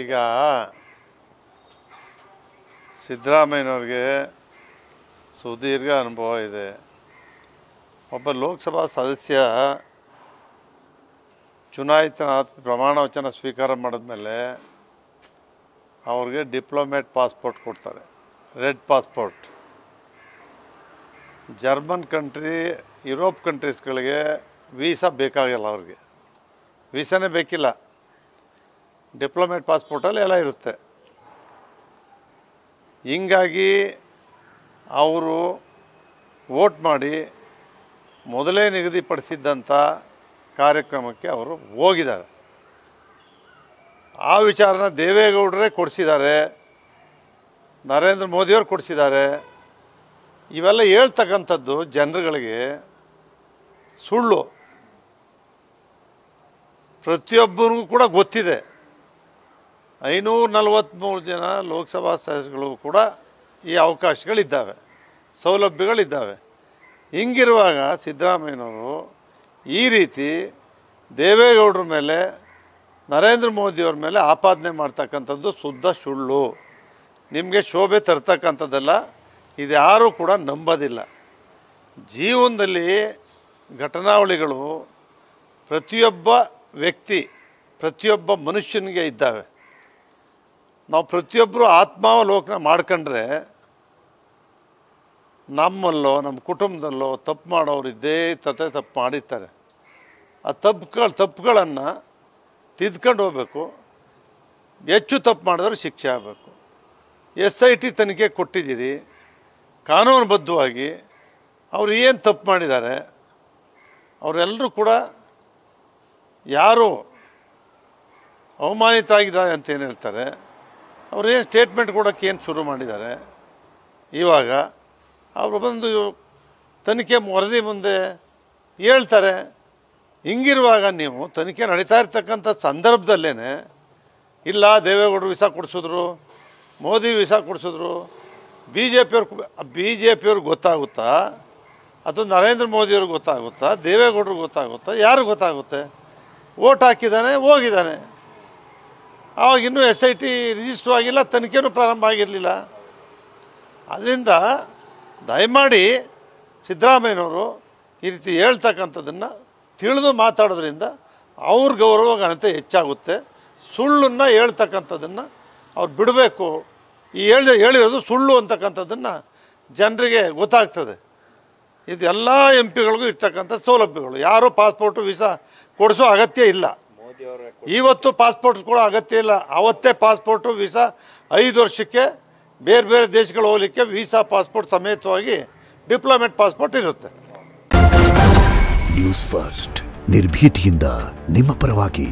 ಈಗ ಸಿದ್ದರಾಮಯ್ಯನವ್ರಿಗೆ ಸುದೀರ್ಘ ಅನುಭವ ಇದೆ ಒಬ್ಬ ಲೋಕಸಭಾ ಸದಸ್ಯ ಚುನಾಯಿತ ಪ್ರಮಾಣ ವಚನ ಸ್ವೀಕಾರ ಮಾಡಿದ್ಮೇಲೆ ಅವ್ರಿಗೆ ಡಿಪ್ಲೊಮೇಟ್ ಪಾಸ್ಪೋರ್ಟ್ ಕೊಡ್ತಾರೆ red passport German country Europe ಕಂಟ್ರೀಸ್ಗಳಿಗೆ ವೀಸಾ ಬೇಕಾಗಿಲ್ಲ ಅವ್ರಿಗೆ ವೀಸಾನೇ ಬೇಕಿಲ್ಲ ಡಿಪ್ಲೊಮೇಟ್ ಪಾಸ್ಪೋರ್ಟಲ್ಲಿ ಎಲ್ಲ ಇರುತ್ತೆ ಹೀಗಾಗಿ ಅವರು ವೋಟ್ ಮಾಡಿ ಮೊದಲೇ ನಿಗದಿಪಡಿಸಿದ್ದಂಥ ಕಾರ್ಯಕ್ರಮಕ್ಕೆ ಅವರು ಹೋಗಿದ್ದಾರೆ ಆ ವಿಚಾರನ ದೇವೇಗೌಡರೇ ಕೊಡಿಸಿದ್ದಾರೆ ನರೇಂದ್ರ ಮೋದಿಯವರು ಕೊಡಿಸಿದ್ದಾರೆ ಇವೆಲ್ಲ ಹೇಳ್ತಕ್ಕಂಥದ್ದು ಜನರುಗಳಿಗೆ ಸುಳ್ಳು ಪ್ರತಿಯೊಬ್ಬರಿಗೂ ಕೂಡ ಗೊತ್ತಿದೆ ಐನೂರ ನಲವತ್ತ್ಮೂರು ಜನ ಲೋಕಸಭಾ ಸದಸ್ಯಗಳು ಕೂಡ ಈ ಅವಕಾಶಗಳಿದ್ದಾವೆ ಸೌಲಭ್ಯಗಳಿದ್ದಾವೆ ಹಿಂಗಿರುವಾಗ ಸಿದ್ದರಾಮಯ್ಯನವರು ಈ ರೀತಿ ದೇವೇಗೌಡರ ಮೇಲೆ ನರೇಂದ್ರ ಮೋದಿಯವ್ರ ಮೇಲೆ ಆಪಾದನೆ ಮಾಡ್ತಕ್ಕಂಥದ್ದು ಶುದ್ಧ ಸುಳ್ಳು ನಿಮಗೆ ಶೋಭೆ ತರ್ತಕ್ಕಂಥದ್ದೆಲ್ಲ ಇದ್ಯಾರೂ ಕೂಡ ನಂಬೋದಿಲ್ಲ ಜೀವನದಲ್ಲಿ ಘಟನಾವಳಿಗಳು ಪ್ರತಿಯೊಬ್ಬ ವ್ಯಕ್ತಿ ಪ್ರತಿಯೊಬ್ಬ ಮನುಷ್ಯನಿಗೆ ಇದ್ದಾವೆ ನಾವು ಪ್ರತಿಯೊಬ್ಬರು ಆತ್ಮಾವಲೋಕನ ಮಾಡ್ಕೊಂಡ್ರೆ ನಮ್ಮಲ್ಲೋ ನಮ್ಮ ಕುಟುಂಬದಲ್ಲೋ ತಪ್ಪು ಮಾಡೋರು ಇದ್ದೇ ತತೆ ತಪ್ಪು ಮಾಡಿರ್ತಾರೆ ಆ ತಪ್ಪುಗಳು ತಪ್ಪುಗಳನ್ನು ತಿದ್ಕೊಂಡು ಹೋಗಬೇಕು ಹೆಚ್ಚು ತಪ್ಪು ಮಾಡಿದ್ರೆ ಶಿಕ್ಷೆ ಆಗಬೇಕು ಎಸ್ ಐ ಟಿ ತನಿಖೆ ಕೊಟ್ಟಿದ್ದೀರಿ ಕಾನೂನುಬದ್ಧವಾಗಿ ಅವರು ಏನು ತಪ್ಪು ಮಾಡಿದ್ದಾರೆ ಅವರೆಲ್ಲರೂ ಕೂಡ ಯಾರು ಅವಮಾನಿತ ಆಗಿದ್ದಾರೆ ಅಂತ ಏನು ಹೇಳ್ತಾರೆ ಅವರೇನು ಸ್ಟೇಟ್ಮೆಂಟ್ ಕೊಡೋಕ್ಕೆ ಏನು ಶುರು ಮಾಡಿದ್ದಾರೆ ಇವಾಗ ಅವರು ಬಂದು ತನಿಖೆ ವರದಿ ಮುಂದೆ ಹೇಳ್ತಾರೆ ಹಿಂಗಿರುವಾಗ ನೀವು ತನಿಖೆ ನಡೀತಾ ಇರ್ತಕ್ಕಂಥ ಸಂದರ್ಭದಲ್ಲೇ ಇಲ್ಲ ದೇವೇಗೌಡರು ವಿಸಾ ಕೊಡಿಸಿದ್ರು ಮೋದಿ ವಿಸಾ ಕೊಡಿಸಿದ್ರು ಬಿ ಜೆ ಪಿಯವ್ರು ಬಿ ಜೆ ಪಿಯವ್ರಿಗೆ ಗೊತ್ತಾಗುತ್ತಾ ಅದು ನರೇಂದ್ರ ಮೋದಿಯವ್ರಿಗೆ ಗೊತ್ತಾಗುತ್ತಾ ದೇವೇಗೌಡರು ಗೊತ್ತಾಗುತ್ತಾ ಯಾರು ಗೊತ್ತಾಗುತ್ತೆ ಓಟ್ ಹಾಕಿದ್ದಾನೆ ಹೋಗಿದ್ದಾನೆ ಆವಾಗ ಇನ್ನೂ ಎಸ್ ಐ ಟಿ ರಿಜಿಸ್ಟರ್ ಆಗಿಲ್ಲ ತನಿಖೆನೂ ಪ್ರಾರಂಭ ಆಗಿರಲಿಲ್ಲ ಅದರಿಂದ ದಯಮಾಡಿ ಸಿದ್ದರಾಮಯ್ಯನವರು ಈ ರೀತಿ ಹೇಳ್ತಕ್ಕಂಥದ್ದನ್ನು ತಿಳಿದು ಮಾತಾಡೋದ್ರಿಂದ ಅವ್ರ ಗೌರವ ಘನತೆ ಹೆಚ್ಚಾಗುತ್ತೆ ಸುಳ್ಳನ್ನು ಹೇಳ್ತಕ್ಕಂಥದ್ದನ್ನು ಅವ್ರು ಬಿಡಬೇಕು ಈ ಹೇಳಿ ಹೇಳಿರೋದು ಸುಳ್ಳು ಅಂತಕ್ಕಂಥದ್ದನ್ನು ಜನರಿಗೆ ಗೊತ್ತಾಗ್ತದೆ ಇದು ಎಲ್ಲ ಎಂ ಪಿಗಳಿಗೂ ಇರ್ತಕ್ಕಂಥ ಸೌಲಭ್ಯಗಳು ಯಾರೂ ಪಾಸ್ಪೋರ್ಟು ವೀಸಾ ಕೊಡಿಸೋ ಅಗತ್ಯ ಇಲ್ಲ ಇವತ್ತು ಪಾಸ್ಪೋರ್ಟ್ ಕೂಡ ಅಗತ್ಯ ಇಲ್ಲ ಅವತ್ತೇ ಪಾಸ್ಪೋರ್ಟ್ ವೀಸಾ ಐದು ವರ್ಷಕ್ಕೆ ಬೇರೆ ಬೇರೆ ದೇಶಗಳು ಹೋಗ್ಲಿಕ್ಕೆ ವೀಸಾ ಪಾಸ್ಪೋರ್ಟ್ ಸಮೇತವಾಗಿ ಡಿಪ್ಲೊಮೆಟ್ ಪಾಸ್ಪೋರ್ಟ್ ಇರುತ್ತೆ ನ್ಯೂಸ್ ಫಸ್ಟ್ ನಿರ್ಭೀತಿಯಿಂದ ನಿಮ್ಮ ಪರವಾಗಿ